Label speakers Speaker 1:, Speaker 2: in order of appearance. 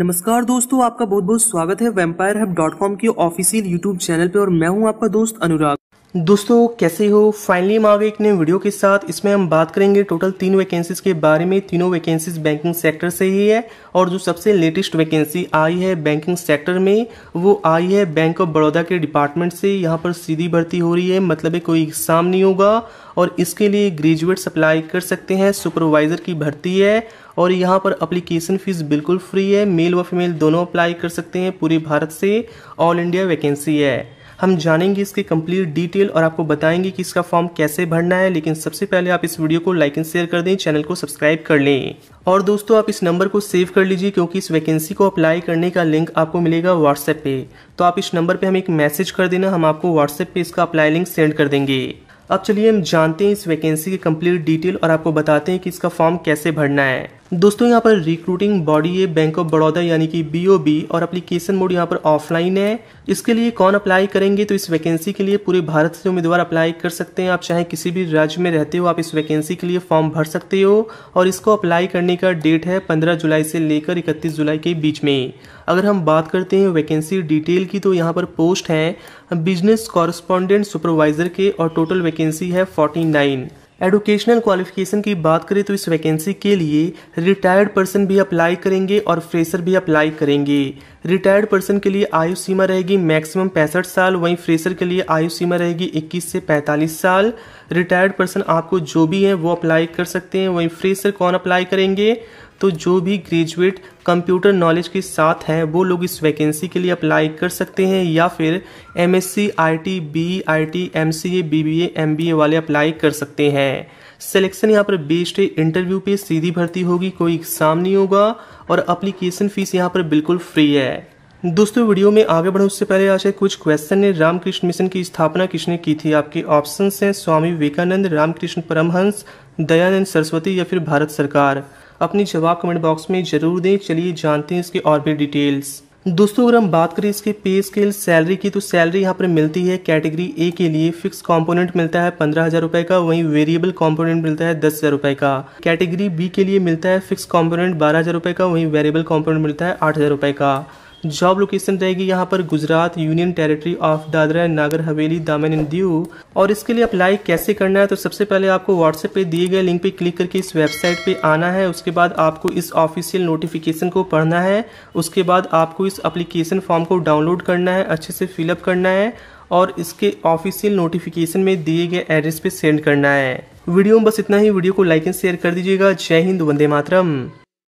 Speaker 1: नमस्कार दोस्तों आपका बहुत बहुत स्वागत है वेम्पायर हब डॉट कॉम के ऑफिशियल यूट्यूब चैनल पे और मैं हूं आपका दोस्त अनुराग दोस्तों कैसे हो फाइनली हम आ गए एक नए वीडियो के साथ इसमें हम बात करेंगे टोटल तीन वैकेंसीज के बारे में तीनों वैकेंसीज बैंकिंग सेक्टर से ही है और जो सबसे लेटेस्ट वैकेंसी आई है बैंकिंग सेक्टर में वो आई है बैंक ऑफ बड़ौदा के डिपार्टमेंट से यहाँ पर सीधी भर्ती हो रही है मतलब कोई एग्जाम नहीं होगा और इसके लिए ग्रेजुएट्स अप्लाई कर सकते हैं सुपरवाइज़र की भर्ती है और यहाँ पर अप्लीकेशन फ़ीस बिल्कुल फ्री है मेल व फीमेल दोनों अप्लाई कर सकते हैं पूरे भारत से ऑल इंडिया वैकेंसी है हम जानेंगे इसकी कंप्लीट डिटेल और आपको बताएंगे कि इसका फॉर्म कैसे भरना है लेकिन सबसे पहले आप इस वीडियो को लाइक एंड शेयर कर दें चैनल को सब्सक्राइब कर लें और दोस्तों आप इस नंबर को सेव कर लीजिए क्योंकि इस वैकेंसी को अप्लाई करने का लिंक आपको मिलेगा व्हाट्सएप पे तो आप इस नंबर पे हमें एक मैसेज कर देना हम आपको व्हाट्सएप पे इसका अप्लाई लिंक सेंड कर देंगे अब चलिए हम जानते हैं इस वैकेंसी की कंप्लीट डिटेल और आपको बताते हैं कि इसका फॉर्म कैसे भरना है दोस्तों यहाँ पर रिक्रूटिंग बॉडी है बैंक ऑफ बड़ौदा यानी कि बीओबी और अप्लीकेशन मोड यहाँ पर ऑफलाइन है इसके लिए कौन अप्लाई करेंगे तो इस वैकेंसी के लिए पूरे भारत से उम्मीदवार अप्लाई कर सकते हैं आप चाहे किसी भी राज्य में रहते हो आप इस वैकेंसी के लिए फॉर्म भर सकते हो और इसको अप्लाई करने का डेट है पंद्रह जुलाई से लेकर इकतीस जुलाई के बीच में अगर हम बात करते हैं वैकेंसी डिटेल की तो यहाँ पर पोस्ट है बिजनेस कॉरस्पॉन्डेंट सुपरवाइजर के और टोटल वैकेंसी है फोर्टी नाइन एडुकेशनल क्वालिफिकेशन की बात करें तो इस वैकेंसी के लिए रिटायर्ड पर्सन भी अप्लाई करेंगे और फ्रेशर भी अप्लाई करेंगे रिटायर्ड पर्सन के लिए आयु सीमा रहेगी मैक्सिमम पैंसठ साल वहीं फ्रेशर के लिए आयु सीमा रहेगी 21 से 45 साल रिटायर्ड पर्सन आपको जो भी है वो अप्लाई कर सकते हैं वहीं फ्रेशर कौन अप्लाई करेंगे तो जो भी ग्रेजुएट कंप्यूटर नॉलेज के साथ हैं वो लोग इस वैकेंसी के लिए अप्लाई कर सकते हैं या फिर M S C I T B I T M C A B B A M B A वाले अप्लाई कर सकते हैं सिलेक्शन यहाँ पर बेस्ड है इंटरव्यू पे सीधी भर्ती होगी कोई एग्ज़ाम नहीं होगा और अप्लीकेशन फ़ीस यहाँ पर बिल्कुल फ्री है दोस्तों वीडियो में आगे बढ़ो उससे पहले आज कुछ क्वेश्चन ने रामकृष्ण मिशन की स्थापना किसने की थी आपके ऑप्शन हैं स्वामी विवेकानंद रामकृष्ण परमहंस दयानंद सरस्वती या फिर भारत सरकार अपनी जवाब कमेंट बॉक्स में जरूर दें चलिए जानते हैं इसके और भी डिटेल्स दोस्तों अगर हम बात करें इसके पे स्केल सैलरी की तो सैलरी यहाँ पर मिलती है कैटेगरी ए के लिए फिक्स कंपोनेंट मिलता है पंद्रह हज़ार रुपए का वहीं वेरिएबल कंपोनेंट मिलता है दस हज़ार रुपए का कैटेगरी बी के लिए मिलता है फिक्स कंपोनेंट बारह हज़ार रुपए का वहीं वेरिएबल कंपोनेंट मिलता है आठ हज़ार रुपए का जॉब लोकेशन रहेगी यहाँ पर Gujarat union territory of Dadra Nagar Haveli दामन एंड दीव और इसके लिए अप्लाई कैसे करना है तो सबसे पहले आपको व्हाट्सएप पे दिए गए लिंक पे क्लिक करके इस वेबसाइट पे आना है उसके बाद आपको इस ऑफिशियल नोटिफिकेशन को पढ़ना है उसके बाद आपको इस अप्लीकेशन फॉर्म को डाउनलोड करना है अच्छे से फिलअप करना है और इसके ऑफिशियल नोटिफिकेशन में दिए गए एड्रेस पे सेंड करना है वीडियो में बस इतना ही वीडियो को लाइक एंड शेयर कर दीजिएगा जय हिंद वंदे मातरम